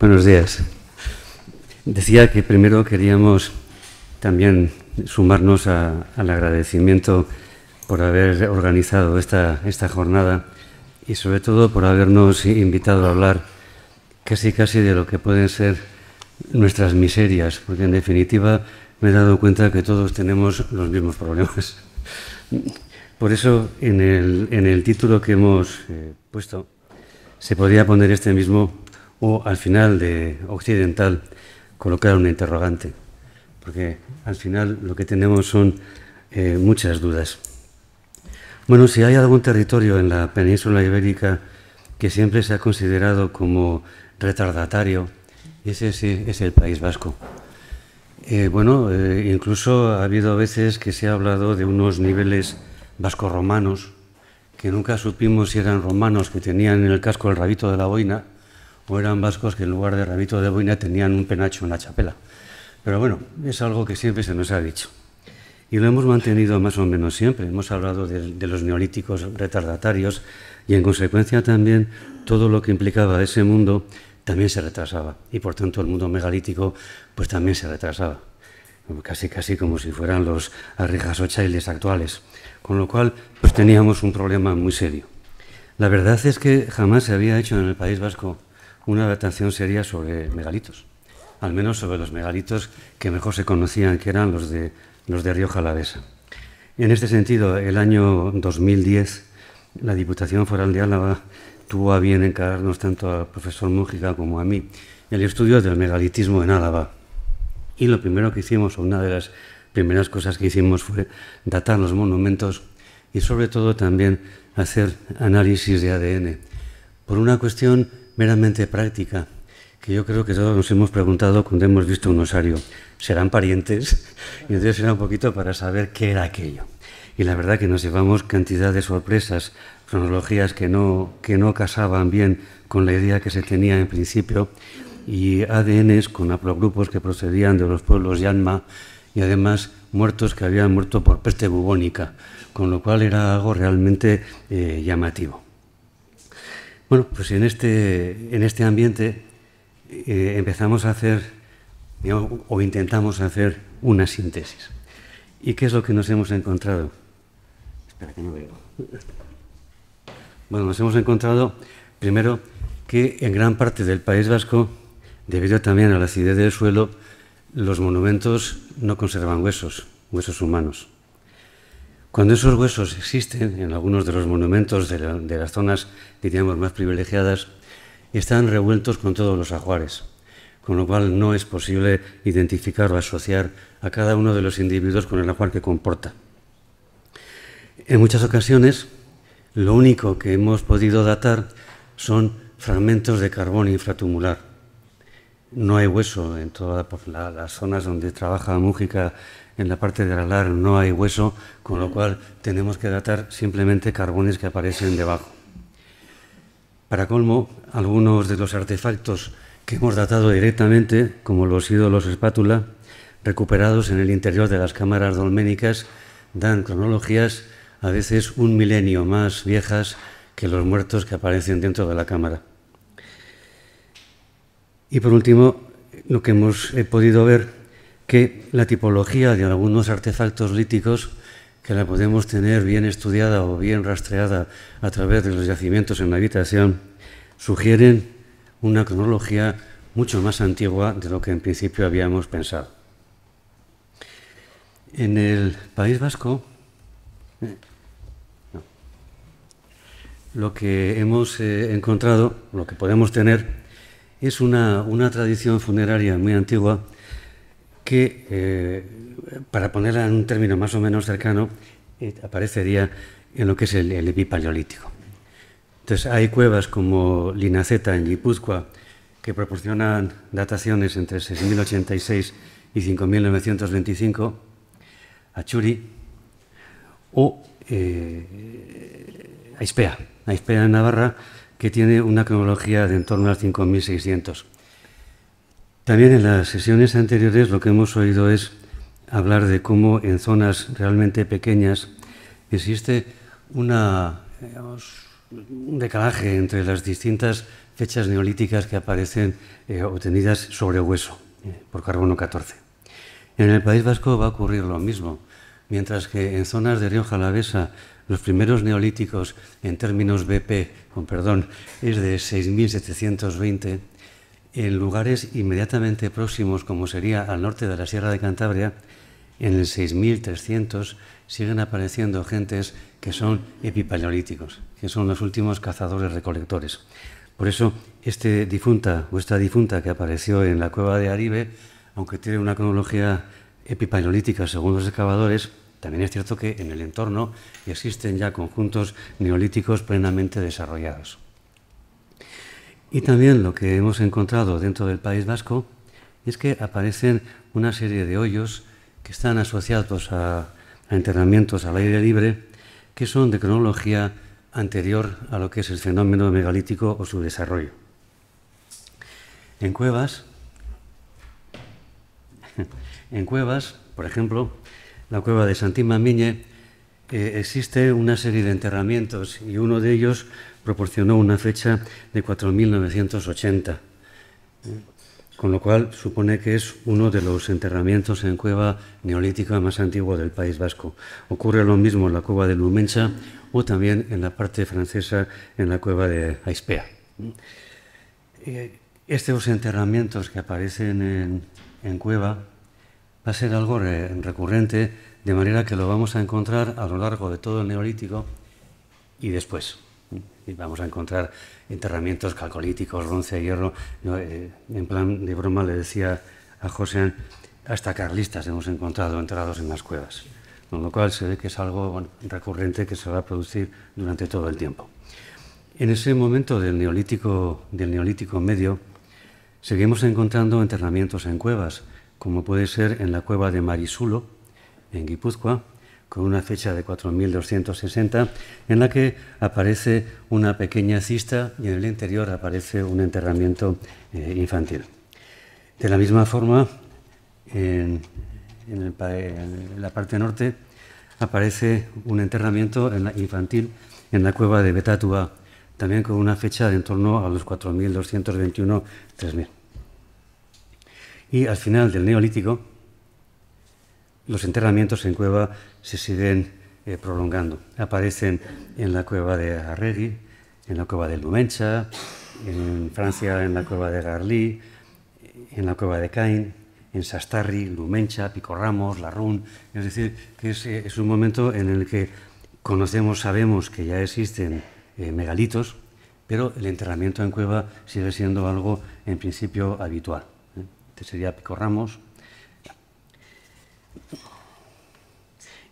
Buenos días. Decía que primero queríamos también sumarnos al agradecimiento por haber organizado esta, esta jornada y sobre todo por habernos invitado a hablar casi casi de lo que pueden ser nuestras miserias, porque en definitiva me he dado cuenta que todos tenemos los mismos problemas. Por eso en el, en el título que hemos eh, puesto se podría poner este mismo o al final de Occidental colocar un interrogante, porque al final lo que tenemos son eh, muchas dudas. Bueno, si hay algún territorio en la península ibérica que siempre se ha considerado como retardatario, ese es el País Vasco. Eh, bueno, eh, incluso ha habido veces que se ha hablado de unos niveles vasco-romanos, que nunca supimos si eran romanos que tenían en el casco el rabito de la boina, o eran vascos que en lugar de ramito de boina tenían un penacho en la chapela. Pero bueno, es algo que siempre se nos ha dicho. Y lo hemos mantenido más o menos siempre. Hemos hablado de, los neolíticos retardatarios y en consecuencia también todo lo que implicaba ese mundo también se retrasaba y por tanto el mundo megalítico pues también se retrasaba casi casi como si fueran los arrijas o chailes actuales con lo cual pues teníamos un problema muy serio la verdad es que jamás se había hecho en el País Vasco una adaptación sería sobre megalitos, al menos sobre los megalitos que mejor se conocían, que eran los de, los de Rioja Alavesa. En este sentido, el año 2010, la Diputación Foral de Álava tuvo a bien encargarnos tanto al profesor Mújica como a mí el estudio del megalitismo en Álava. Y lo primero que hicimos, o una de las primeras cosas que hicimos fue datar los monumentos y sobre todo también hacer análisis de ADN. Por una cuestión meramente práctica, que yo creo que todos nos hemos preguntado cuando hemos visto un osario, ¿serán parientes? Y entonces era un poquito para saber qué era aquello. Y la verdad que nos llevamos cantidad de sorpresas, cronologías que no, que no casaban bien con la idea que se tenía en principio, y ADNs con haplogrupos que procedían de los pueblos Yanma y además muertos que habían muerto por peste bubónica, con lo cual era algo realmente eh, llamativo. Bueno, pues en este, en este ambiente eh, empezamos a hacer, o intentamos hacer una síntesis. ¿Y qué es lo que nos hemos encontrado? Espera que no veo. Bueno, nos hemos encontrado, primero, que en gran parte del País Vasco, debido también a la acidez del suelo, los monumentos no conservan huesos, huesos humanos. Cuando esos huesos existen en algunos de los monumentos de, las zonas, diríamos, más privilegiadas, están revueltos con todos los ajuares, con lo cual no es posible identificar o asociar a cada uno de los individuos con el ajuar que comporta. En muchas ocasiones, lo único que hemos podido datar son fragmentos de carbón infratumular, no hay hueso en todas las zonas donde trabaja Mújica en la parte del alar no hay hueso, con lo cual tenemos que datar simplemente carbones que aparecen debajo. Para colmo, algunos de los artefactos que hemos datado directamente, como los ídolos espátula, recuperados en el interior de las cámaras dolménicas, dan cronologías a veces un milenio más viejas que los muertos que aparecen dentro de la cámara. Y por último, lo que hemos podido ver, que la tipología de algunos artefactos líticos, que la podemos tener bien estudiada o bien rastreada a través de los yacimientos en la habitación, sugieren una cronología mucho más antigua de lo que en principio habíamos pensado. En el País Vasco, eh, lo que hemos eh, encontrado, lo que podemos tener, es una, tradición funeraria muy antigua que, eh, para ponerla en un término más o menos cercano, eh, aparecería en lo que es el, epipaleolítico. Entonces hay cuevas como Linaceta en Guipúzcoa que proporcionan dataciones entre 6086 y 5925, Achuri, o eh, a Aispea en Navarra, que tiene una cronología de en torno a 5.600. También en las sesiones anteriores lo que hemos oído es hablar de cómo en zonas realmente pequeñas existe un decalaje entre las distintas fechas neolíticas que aparecen eh, obtenidas sobre hueso eh, por carbono 14. En el País Vasco va a ocurrir lo mismo, mientras que en zonas de Rioja Jalavesa los primeros neolíticos, en términos BP, con perdón, es de 6.720. En lugares inmediatamente próximos, como sería al norte de la Sierra de Cantabria, en el 6.300 siguen apareciendo gentes que son epipaleolíticos, que son los últimos cazadores recolectores. Por eso, este difunta esta difunta que apareció en la cueva de Aribe, aunque tiene una cronología epipaleolítica según los excavadores, también es cierto que en el entorno existen ya conjuntos neolíticos plenamente desarrollados. Y también lo que hemos encontrado dentro del País Vasco es que aparecen una serie de hoyos que están asociados a, enterramientos al aire libre que son de cronología anterior a lo que es el fenómeno megalítico o su desarrollo. En cuevas, en cuevas, por ejemplo, la cueva de Santima Miñe, eh, existe una serie de enterramientos y uno de ellos proporcionó una fecha de 4980, ¿eh? con lo cual supone que es uno de los enterramientos en cueva neolítica más antiguo del País Vasco. Ocurre lo mismo en la cueva de Lumencha o también en la parte francesa en la cueva de Aispea. ¿eh? Estos enterramientos que aparecen en cueva va a ser algo recurrente, de manera que lo vamos a encontrar a lo largo de todo el neolítico y después. ¿eh? Y vamos a encontrar enterramientos calcolíticos, bronce, y hierro. Eh, en plan de broma le decía a José, hasta carlistas hemos encontrado enterrados en las cuevas. Con lo cual se ve que es algo recurrente que se va a producir durante todo el tiempo. En ese momento del neolítico, del neolítico medio, seguimos encontrando enterramientos en cuevas como puede ser en la cueva de Marisulo, en Guipúzcoa, con una fecha de 4260, en la que aparece una pequeña cista y en el interior aparece un enterramiento eh, infantil. De la misma forma, en, la parte norte aparece un enterramiento infantil en la cueva de Betatua, también con una fecha de en torno a los 4221-3000. Y al final del Neolítico, los enterramientos en cueva se siguen eh, prolongando. Aparecen en la cueva de Arregui, en la cueva de Lumencha, en Francia en la cueva de Garlí, en la cueva de Cain, en Sastarri, Lumencha, Pico Ramos, Larrún. Es decir, que eh, es, un momento en el que conocemos, sabemos que ya existen eh, megalitos, pero el enterramiento en cueva sigue siendo algo en principio habitual. Este sería Pico Ramos.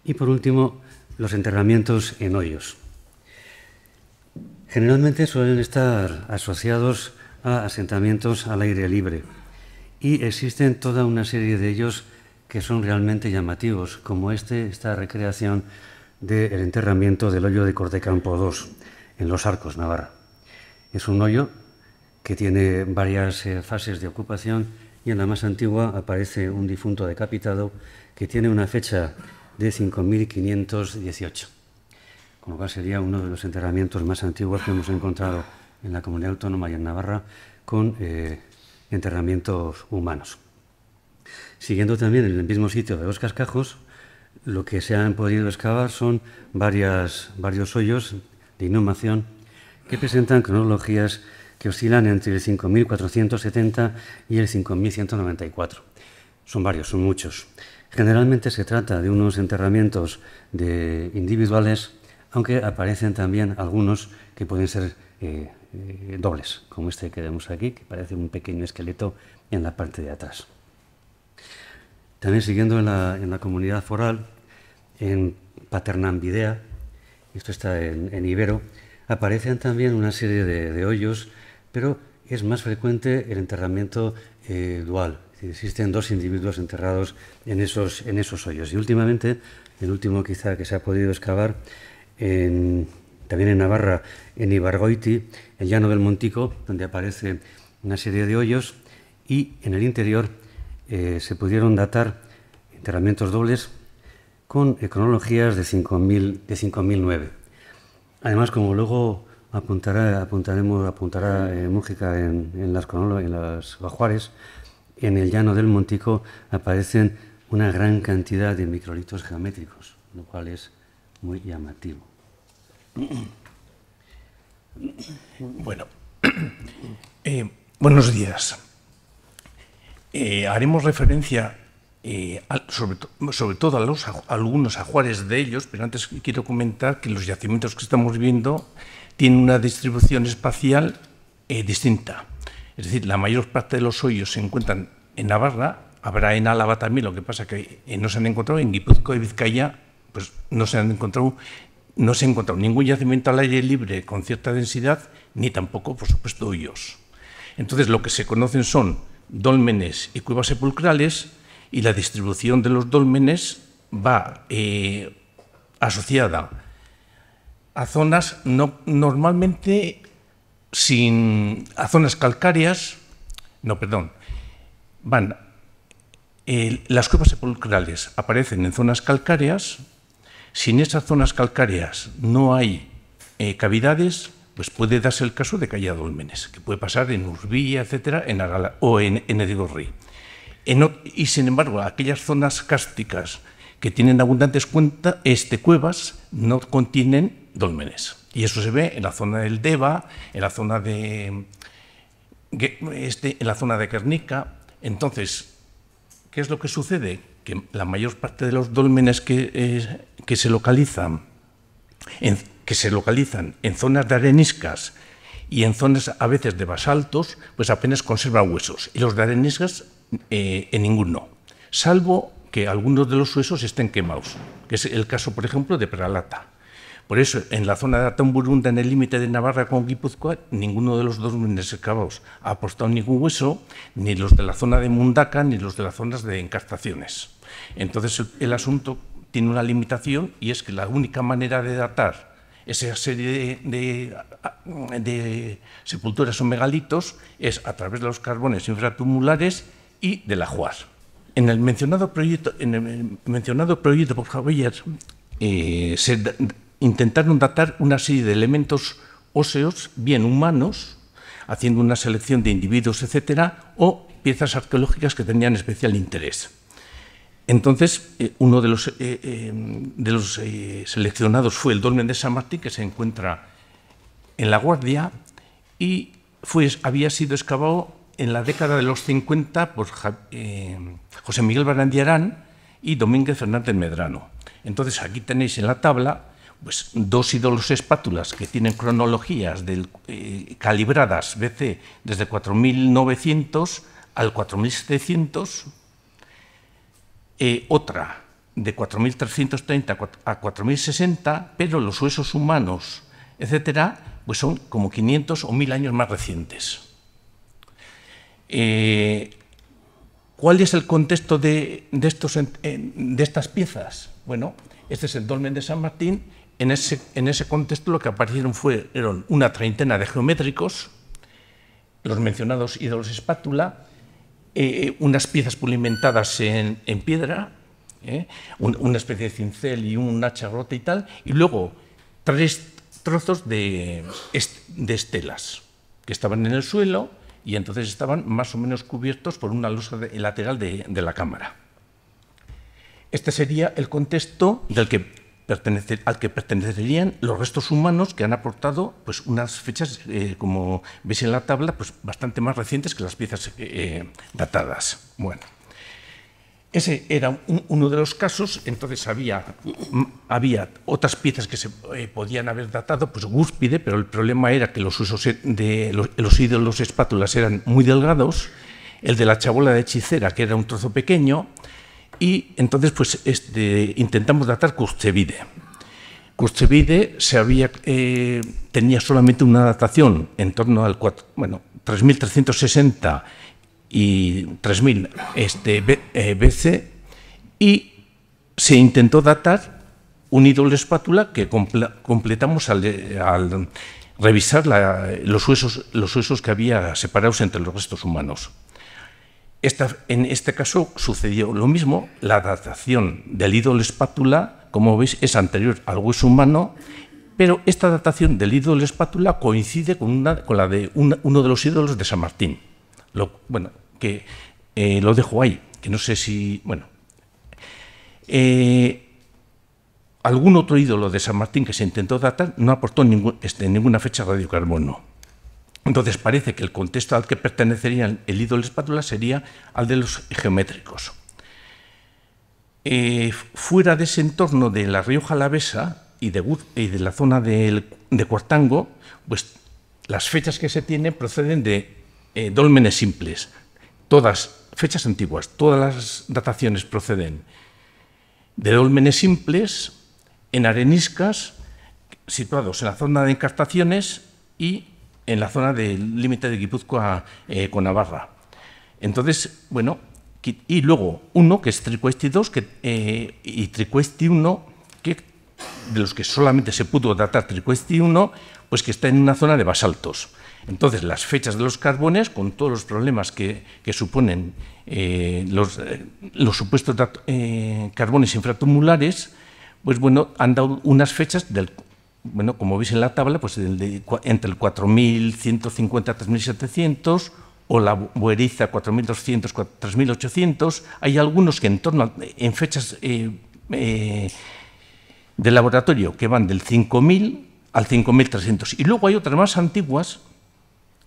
Y por último, los enterramientos en hoyos. Generalmente suelen estar asociados a asentamientos al aire libre y existen toda una serie de ellos que son realmente llamativos, como este, esta recreación del enterramiento del hoyo de Cortecampo II en Los Arcos, Navarra. Es un hoyo que tiene varias eh, fases de ocupación y en la más antigua aparece un difunto decapitado que tiene una fecha de 5518, con lo cual sería uno de los enterramientos más antiguos que hemos encontrado en la comunidad autónoma y en Navarra con eh, enterramientos humanos. Siguiendo también en el mismo sitio de los cascajos, lo que se han podido excavar son varios hoyos de inhumación que presentan cronologías que oscilan entre el 5.470 y el 5.194. Son varios, son muchos. Generalmente se trata de unos enterramientos de individuales, aunque aparecen también algunos que pueden ser eh, eh, dobles, como este que vemos aquí, que parece un pequeño esqueleto en la parte de atrás. También siguiendo en la, comunidad foral, en Paternambidea, esto está en, Ibero, aparecen también una serie de hoyos pero es más frecuente el enterramiento eh, dual. Existen dos individuos enterrados en esos, en esos hoyos. Y últimamente, el último quizá que se ha podido excavar, también en Navarra, en Ibargoiti, en Llano del Montico, donde aparece una serie de hoyos, y en el interior eh, se pudieron datar enterramientos dobles con cronologías de 5009. Además, como luego apuntará, apuntaremos, apuntará eh, en, en, las, en las bajuares, en el llano del Montico aparecen una gran cantidad de microlitos geométricos, lo cual es muy llamativo. Bueno, eh, buenos días. Eh, haremos referencia eh, sobre, sobre, todo a, los, a algunos ajuares de ellos, pero antes quiero comentar que los yacimientos que estamos viendo tiene una distribución espacial eh, distinta. Es decir, la mayor parte de los hoyos se encuentran en Navarra, habrá en Álava también, lo que pasa que eh, no se han encontrado, en Guipúzcoa y Vizcaya pues no se han encontrado no se ha encontrado ningún yacimiento al aire libre con cierta densidad, ni tampoco, por supuesto, hoyos. Entonces, lo que se conocen son dólmenes y cuevas sepulcrales, y la distribución de los dólmenes va eh, asociada a zonas no, normalmente sin, a zonas calcáreas, no, perdón, van, las cuevas sepulcrales aparecen en zonas calcáreas, si en esas zonas calcáreas no hay eh, cavidades, pues puede darse el caso de que haya dolmenes, que puede pasar en Urbilla, etcétera, en o en, en y sin embargo, aquellas zonas cásticas que tienen abundantes este, cuevas no contienen dólmenes. Y eso se ve en la zona del Deva, en la zona de, este, en la zona de Kernica. Entonces, ¿qué es lo que sucede? Que la mayor parte de los dólmenes que, eh, que se localizan en, que se localizan en zonas de areniscas y en zonas a veces de basaltos, pues apenas conserva huesos. Y los de areniscas eh, en ninguno, salvo que algunos de los huesos estén quemados, que es el caso, por ejemplo, de Peralata. Por eso, en la zona de Atamburunda, en el límite de Navarra con Guipúzcoa, ninguno de los dos mines excavados ha apostado ningún hueso, ni los de la zona de Mundaca, ni los de las zonas de encartaciones. Entonces, el, asunto tiene una limitación y es que la única manera de datar esa serie de, sepulturas o megalitos es a través de los carbones infratumulares y del ajuar. En el mencionado proyecto, en el mencionado proyecto por Javier, eh, se intentaron datar una serie de elementos óseos, bien humanos, haciendo una selección de individuos, etcétera, o piezas arqueológicas que tenían especial interés. Entonces, eh, uno de los, eh, eh, de los seleccionados fue el dolmen de San Martín, que se encuentra en La Guardia, y fue, había sido excavado en la década de los 50 por José Miguel Barandiarán y Domínguez Fernández Medrano. Entonces, aquí tenéis en la tabla pues dos ídolos espátulas que tienen cronologías eh, calibradas BC desde 4900 al 4700, eh, otra de 4330 a 4060, pero los huesos humanos, etcétera, pues son como 500 o 1000 años más recientes. Eh, ¿Cuál es el contexto de, de, estos, de, estas piezas? Bueno, este es el dolmen de San Martín en ese, contexto lo que aparecieron fueron una treintena de geométricos, los mencionados ídolos espátula, eh, eh, unas piezas pulimentadas en, piedra, eh, una especie de cincel y un hacha rota y tal, y luego tres trozos de, estelas que estaban en el suelo y entonces estaban más o menos cubiertos por una losa lateral de la cámara. Este sería el contexto del que pertenecer al que pertenecerían los restos humanos que han aportado pues, unas fechas, eh, como veis en la tabla, pues, bastante más recientes que las piezas eh, eh, datadas. Bueno. Ese era uno de los casos, entonces había, mm, había otras piezas que se podían haber datado, pues gúspide, pero el problema era que los usos de los, los ídolos espátulas eran muy delgados, el de la chabola de hechicera, que era un trozo pequeño, y entonces pues este, intentamos datar Cuchevide. Cuchevide eh, tenía solamente una datación en torno al bueno, 3360 y 3000 este, eh, y se intentó datar un ídolo espátula que completamos al, revisar los, huesos, los huesos que había separados entre los restos humanos en este caso sucedió lo mismo, la datación del ídolo espátula, como veis, es anterior al hueso humano, pero esta datación del ídolo espátula coincide con, una, con la de uno de los ídolos de San Martín. Lo, bueno, que eh, lo dejo ahí, que no sé si... Bueno. Eh, algún otro ídolo de San Martín que se intentó datar no aportó este, ninguna fecha radiocarbono. Entonces parece que el contexto al que pertenecería el ídolo espátula sería al de los geométricos. Eh, fuera de ese entorno de la Rioja Alavesa y de, y de la zona de, Cuartango, pues las fechas que se tienen proceden de dolmenes eh, dólmenes simples, todas fechas antiguas, todas las dataciones proceden de dólmenes simples en areniscas situados en la zona de encartaciones y en la zona del límite de Guipúzcoa eh, con Navarra. Entonces, bueno, y luego uno que es Tricuesti 2 que, eh, y Tricuesti 1, que, de los que solamente se pudo datar Tricuesti 1, pues que está en una zona de basaltos. Entonces, las fechas de los carbones, con todos los problemas que, suponen eh, los, los, supuestos carbones infratumulares, pues bueno, han dado unas fechas del bueno, como veis en la tabla, pues entre el 4.150 a 3.700 o la Bueriza 4.200, 3.800. Hay algunos que en torno en fechas eh, eh, de laboratorio que van del 5.000 al 5.300. Y luego hay otras más antiguas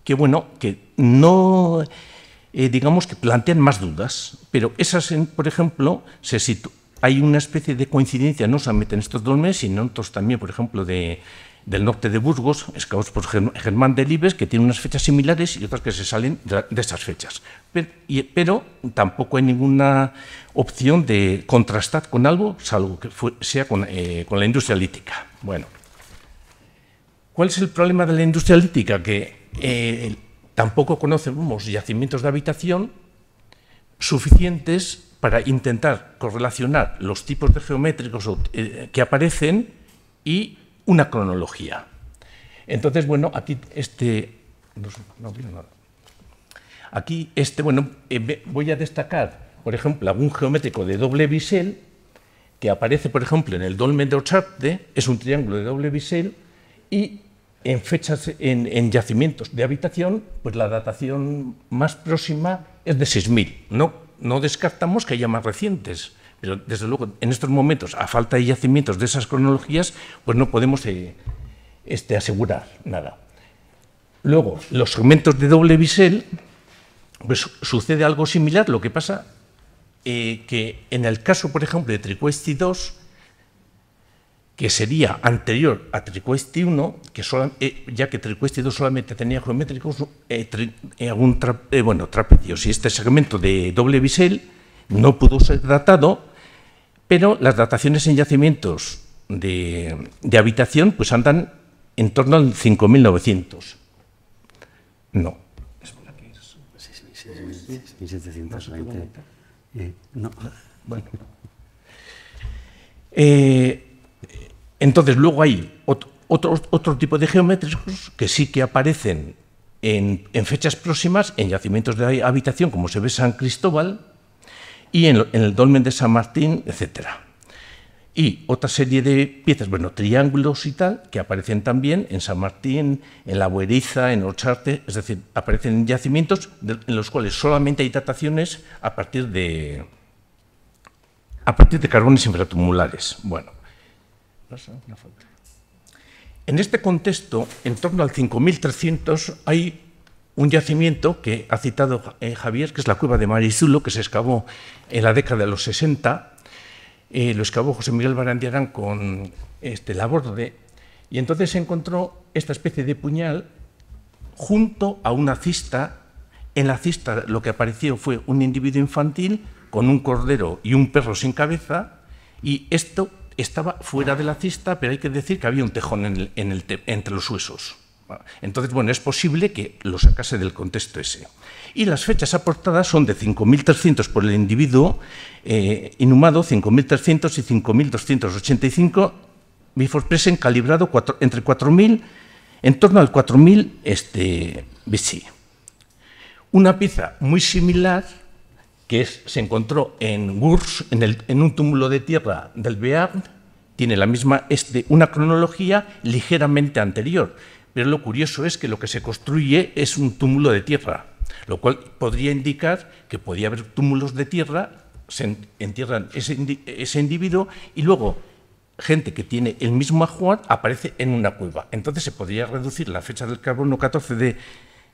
que, bueno, que no, eh, digamos que plantean más dudas. Pero esas, por ejemplo, se, sitúan hay una especie de coincidencia, no solamente en estos dos meses, sino en otros también, por ejemplo, del norte de Burgos, excavados por Germán Delibes, que tiene unas fechas similares y otras que se salen de esas fechas. Pero, tampoco hay ninguna opción de contrastar con algo, salvo que sea eh, con, la industria lítica. Bueno, ¿cuál es el problema de la industria lítica? Que eh, tampoco conocemos yacimientos de habitación suficientes para intentar correlacionar los tipos de geométricos eh, que aparecen y una cronología. Entonces, bueno, aquí este... No, no nada. Aquí este, bueno, eh, voy a destacar, por ejemplo, algún geométrico de doble bisel que aparece, por ejemplo, en el dolmen de Ocharte, es un triángulo de doble bisel y en fechas, en, en, yacimientos de habitación, pues la datación más próxima es de 6.000, no no descartamos que haya más recientes, pero desde luego en estos momentos, a falta de yacimientos de esas cronologías, pues no podemos eh, este, asegurar nada. Luego, los segmentos de doble bisel, pues sucede algo similar, lo que pasa eh, que en el caso, por ejemplo, de Tricuesti II, que sería anterior a Triquesti 1, que eh, ya que Triquesti II solamente tenía geométricos eh, eh, algún bueno, trapecios, y este segmento de doble bisel no pudo ser datado, pero las dataciones en yacimientos de, habitación pues andan en torno al 5.900. No. Es no. Bueno. Eh, entonces, luego hay otro, tipo de geométricos que sí que aparecen en, fechas próximas en yacimientos de habitación, como se ve San Cristóbal, y en, el dolmen de San Martín, etc. Y otra serie de piezas, bueno, triángulos y tal, que aparecen también en San Martín, en La Bueriza, en Ocharte, es decir, aparecen en yacimientos en los cuales solamente hay dataciones a partir de, a partir de carbones infratumulares. Bueno, en este contexto, en torno al 5300, hay un yacimiento que ha citado eh, Javier, que es la cueva de Marizulo, que se excavó en la década de los 60. Eh, lo excavó José Miguel Barandiarán con este borde Y entonces se encontró esta especie de puñal junto a una cista. En la cista lo que apareció fue un individuo infantil con un cordero y un perro sin cabeza. Y esto estaba fuera de la cista, pero hay que decir que había un tejón entre los huesos. Ah, entonces, bueno, es posible que lo sacase del contexto ese. Y las fechas aportadas son de 5.300 por el individuo eh, inhumado, 5.300 y 5.285 before present, calibrado entre 4.000, en torno al 4.000 este, BC. Una pieza muy similar que se encontró en Gurs, en, el, un túmulo de tierra del Bearn, tiene la misma, una cronología ligeramente anterior, pero lo curioso es que lo que se construye es un túmulo de tierra, lo cual podría indicar que podía haber túmulos de tierra, se entierran ese, individuo y luego gente que tiene el mismo ajuar aparece en una cueva. Entonces se podría reducir la fecha del carbono 14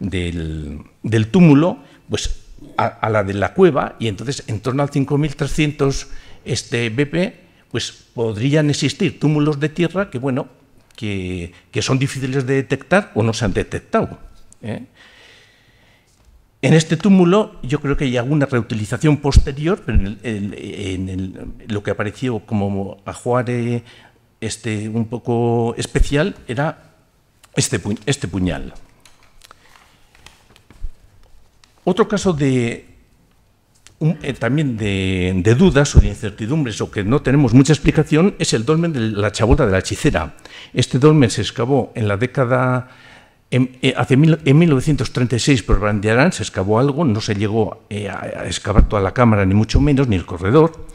del, del túmulo pues a, la de la cueva y entonces en torno al 5300 este BP pues podrían existir túmulos de tierra que bueno que, son difíciles de detectar o no se han detectado. ¿eh? En este túmulo yo creo que hay alguna reutilización posterior, pero en, lo que apareció como ajuare este, un poco especial era este, este puñal. Otro caso de eh, también de, dudas o de incertidumbres o que no tenemos mucha explicación es el dolmen de la chabota de la Hechicera. Este dolmen se excavó en la década, em, eh, en, hace en 1936 por Brandiarán, se excavó algo, no se llegó eh, a, excavar toda la cámara, ni mucho menos, ni el corredor.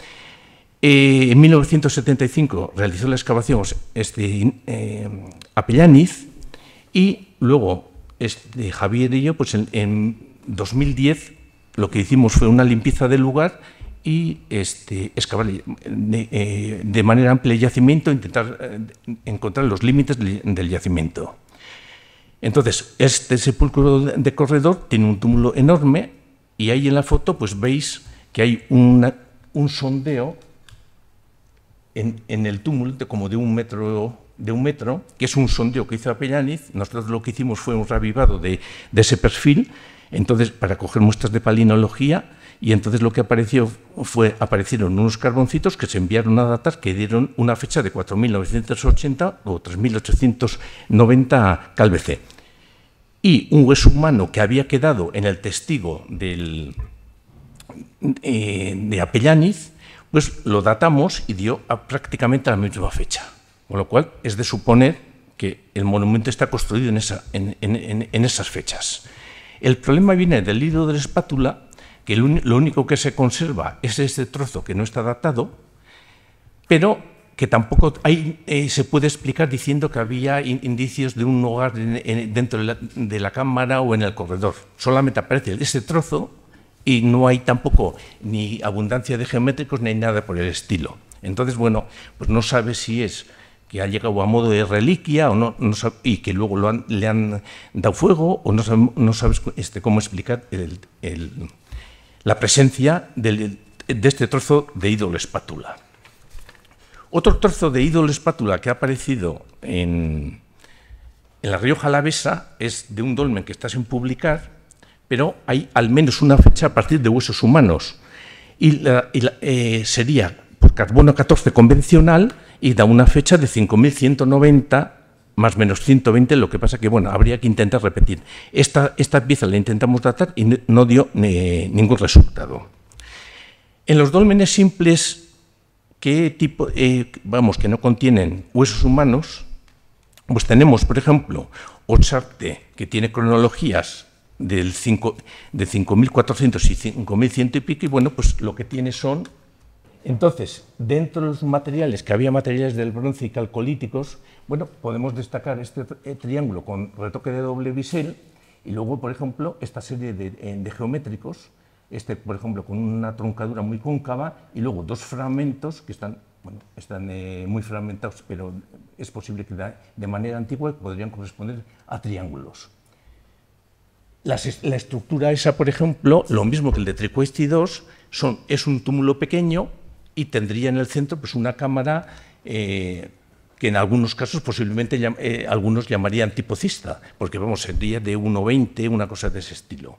en 1975 realizó la excavación este, Apellaniz y luego este, Javier y yo, pues en 2010 lo que hicimos fue una limpieza del lugar y este, excavar eh, eh, de, manera amplia el yacimiento, intentar eh, encontrar los límites del yacimiento. Entonces, este sepulcro de corredor tiene un túmulo enorme y ahí en la foto pues veis que hay una, un sondeo en, en, el túmulo de como de un metro de un metro, que es un sondeo que hizo Apellaniz. Nosotros lo que hicimos fue un revivado de ese perfil entonces, para coger muestras de palinología, y entonces lo que apareció fue, aparecieron unos carboncitos que se enviaron a datar, que dieron una fecha de 4.980 o 3.890 calvece. Y un hueso humano que había quedado en el testigo del, eh, de Apellaniz, pues lo datamos y dio a prácticamente a la misma fecha. Con lo cual es de suponer que el monumento está construido en esas fechas. El problema viene del hilo de la espátula, que lo único que se conserva es este trozo que no está adaptado, pero que tampoco eh, se puede explicar diciendo que había indicios de un hogar dentro de la, cámara o en el corredor. Solamente aparece ese trozo y no hay tampoco ni abundancia de geométricos ni nada por el estilo. Entonces, bueno, pues no sabe si es que ha llegado a modo de reliquia o y que luego le han dado fuego o no, sabes este, cómo explicar la presencia de este trozo de ídolo espátula. Otro trozo de ídolo espátula que ha aparecido en, la Rioja Alavesa es de un dolmen que está sin publicar, pero hay al menos una fecha a partir de huesos humanos. Y, eh, sería por carbono 14 convencional, y da una fecha de 5.190 más menos 120, lo que pasa que, bueno, habría que intentar repetir. Esta, esta pieza la intentamos tratar y no dio ningún resultado. En los dólmenes simples, que tipo, eh, vamos, que no contienen huesos humanos, pues tenemos, por ejemplo, Ocharte, que tiene cronologías del 5, de 5.400 y 5.100 y pico, y bueno, pues lo que tiene son entonces, dentro de los materiales, que había materiales del bronce y calcolíticos, bueno, podemos destacar este eh, triángulo con retoque de doble bisel y luego, por ejemplo, esta serie eh, de, geométricos, este, por ejemplo, con una troncadura muy cóncava y luego dos fragmentos que están, están eh, muy fragmentados, pero es posible que de manera antigua podrían corresponder a triángulos. La, estructura esa, por ejemplo, lo mismo que el de Tricuesti II, es un túmulo pequeño y tendría en el centro pues, una cámara eh, que en algunos casos posiblemente eh, algunos llamarían tipocista, porque vamos, sería de 1,20, una cosa de ese estilo.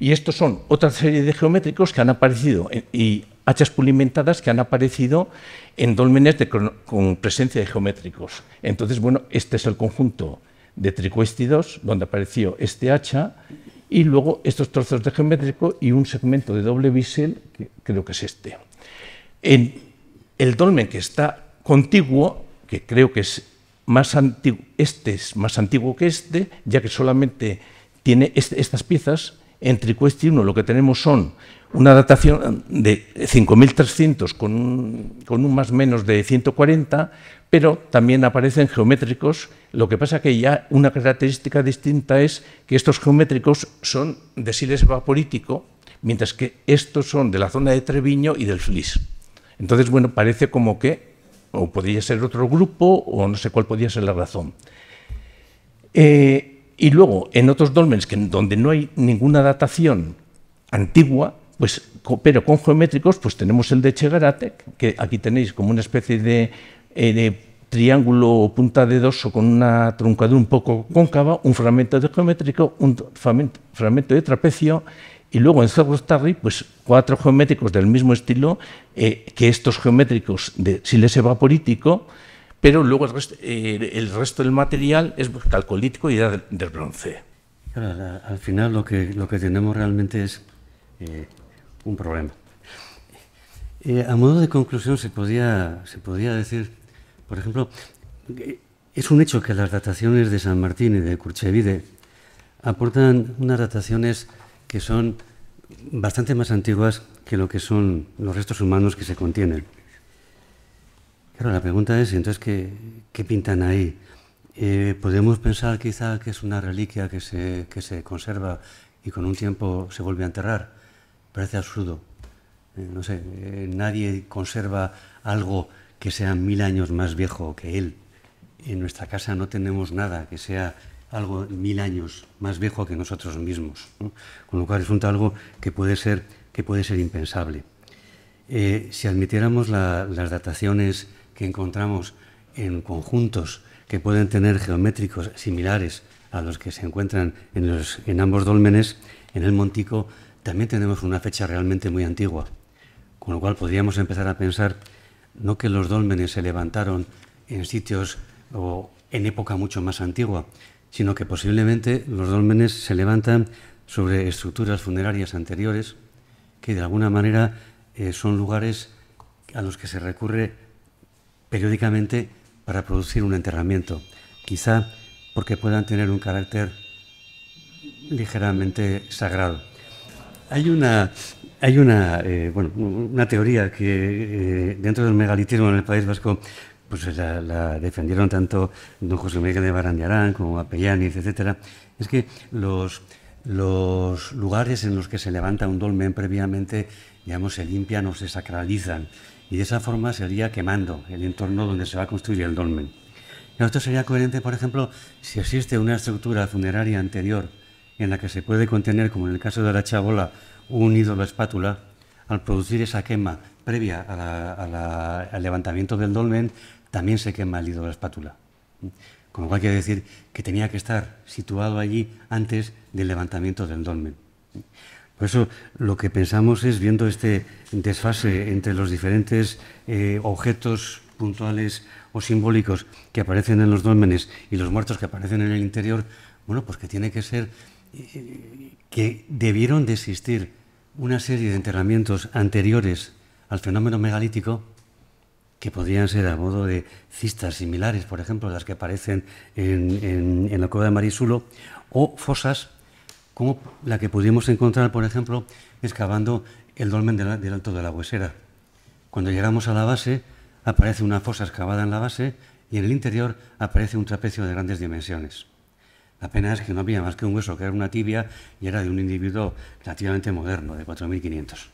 Y estos son otra serie de geométricos que han aparecido eh, y hachas pulimentadas que han aparecido en dólmenes con, presencia de geométricos. Entonces, bueno, este es el conjunto de tricuestidos, donde apareció este hacha y luego estos trozos de geométrico y un segmento de doble bisel que creo que es este en el dolmen que está contiguo, que creo que es más antiguo, este es más antiguo que este, ya que solamente tiene este, estas piezas, en tricuesti 1 lo que tenemos son una datación de 5.300 con un, con un más menos de 140, pero también aparecen geométricos. Lo que pasa que ya una característica distinta es que estos geométricos son de siles vaporítico, mientras que estos son de la zona de Treviño y del Flis. Entonces, bueno, parece como que o podría ser otro grupo o no sé cuál podría ser la razón. Eh, y luego, en otros dolmens que, donde no hay ninguna datación antigua, pues, pero con geométricos, pues tenemos el de Chegarate, que aquí tenéis como una especie de, eh, triángulo o punta de o con una truncadura un poco cóncava, un fragmento de geométrico, un fragmento de trapecio y luego en Cerro Tarri, pues cuatro geométricos del mismo estilo eh, que estos geométricos de Siles evaporítico, pero luego el, eh, el, resto del material es pues, calcolítico y era del, bronce. al final lo que, lo que tenemos realmente es eh, un problema. a modo de conclusión se podía, se podía decir, por ejemplo, es un hecho que las dataciones de San Martín y de Curchevide aportan unas dataciones que son bastante más antiguas que lo que son los restos humanos que se contienen. Claro, la pregunta es, entonces, ¿qué, qué pintan ahí? Eh, podemos pensar quizá que es una reliquia que se, que se conserva y con un tiempo se vuelve a enterrar. Parece absurdo. Eh, no sé, eh, nadie conserva algo que sea mil años más viejo que él. En nuestra casa no tenemos nada que sea algo mil años más viejo que nosotros mismos. Con lo cual es un algo que puede ser, que puede ser impensable. Eh, si admitiéramos las dataciones que encontramos en conjuntos que pueden tener geométricos similares a los que se encuentran en, en ambos dólmenes, en el Montico también tenemos una fecha realmente muy antigua, con lo cual podríamos empezar a pensar no que los dólmenes se levantaron en sitios o en época mucho más antigua, sino que posiblemente los dólmenes se levantan sobre estructuras funerarias anteriores que de alguna manera eh, son lugares a los que se recurre periódicamente para producir un enterramiento, quizá porque puedan tener un carácter ligeramente sagrado. Hay una, hay una, eh, una teoría que eh, dentro del megalitismo en el País Vasco pues la, defendieron tanto don José Miguel de Barandiarán como Apellániz, etcétera... Es que los, los lugares en los que se levanta un dolmen previamente, digamos, se limpian o se sacralizan. Y de esa forma se sería quemando el entorno donde se va a construir el dolmen. Y esto sería coherente, por ejemplo, si existe una estructura funeraria anterior en la que se puede contener, como en el caso de la chabola, un ídolo espátula, al producir esa quema previa al levantamiento del dolmen, también se quema el hilo de la espátula. Con lo cual quiere decir que tenía que estar situado allí antes del levantamiento del dolmen. Por eso lo que pensamos es, viendo este desfase entre los diferentes eh, objetos puntuales o simbólicos que aparecen en los dólmenes y los muertos que aparecen en el interior, bueno, pues que tiene que ser eh, que debieron de existir una serie de enterramientos anteriores al fenómeno megalítico que podrían ser a modo de cistas similares, por ejemplo, las que aparecen en, la cueva de Marisulo, o fosas como la que pudimos encontrar, por ejemplo, excavando el dolmen del Alto de la Huesera. Cuando llegamos a la base, aparece una fosa excavada en la base y en el interior aparece un trapecio de grandes dimensiones. La pena es que no había más que un hueso, que era una tibia, y era de un individuo relativamente moderno, de 4.500.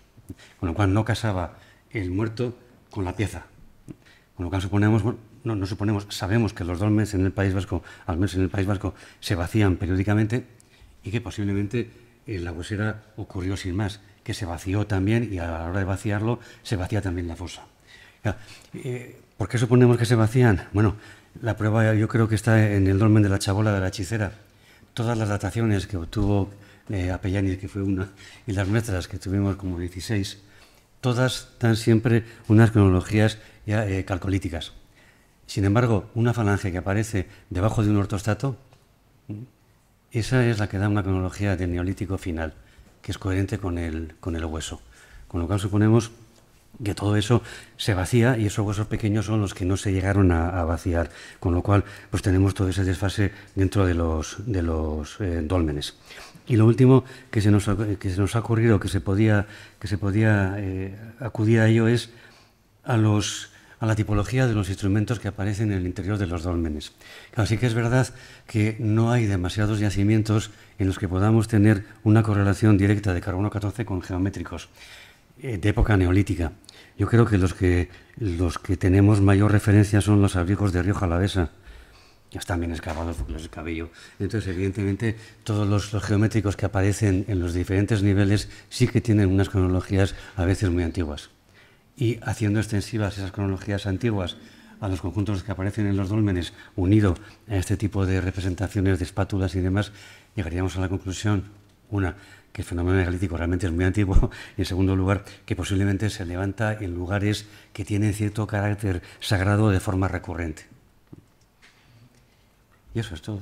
Con lo cual no casaba el muerto con la pieza. Con lo cual suponemos, no, suponemos, sabemos que los dolmens en el País Vasco, al menos en el País Vasco, se vacían periódicamente y que posiblemente eh, la huesera ocurrió sin más, que se vació también y a la hora de vaciarlo se vacía también la fosa. Eh, ¿Por qué suponemos que se vacían? Bueno, la prueba yo creo que está en el dolmen de la chabola de la hechicera. Todas las dataciones que obtuvo eh, Apellani, que fue una, y las nuestras, que tuvimos como 16, todas dan siempre unas cronologías ya eh, calcolíticas. Sin embargo, una falange que aparece debajo de un ortostato, esa es la que da una cronología del neolítico final, que es coherente con el, con el hueso. Con lo cual suponemos que todo eso se vacía y esos huesos pequeños son los que no se llegaron a, vaciar, con lo cual pues tenemos todo ese desfase dentro de los, de eh, Y lo último que se nos, que se nos ha ocurrido, que se podía, que se podía eh, acudir a ello, es a, la tipología de los instrumentos que aparecen en el interior de los dólmenes. Así que es verdad que no hay demasiados yacimientos en los que podamos tener una correlación directa de carbono 14 con geométricos eh, de época neolítica. Yo creo que los que, los que tenemos mayor referencia son los abrigos de Río Jalavesa. Están bien excavados porque los cabello. Entonces, evidentemente, todos los, los, geométricos que aparecen en los diferentes niveles sí que tienen unas cronologías a veces muy antiguas. Y haciendo extensivas esas cronologías antiguas a los conjuntos que aparecen en los dólmenes, unido a este tipo de representaciones de espátulas y demás, llegaríamos a la conclusión, una, el fenómeno megalítico realmente es muy antiguo, y en segundo lugar, que posiblemente se levanta en lugares que tienen cierto carácter sagrado de forma recurrente. Y eso es todo.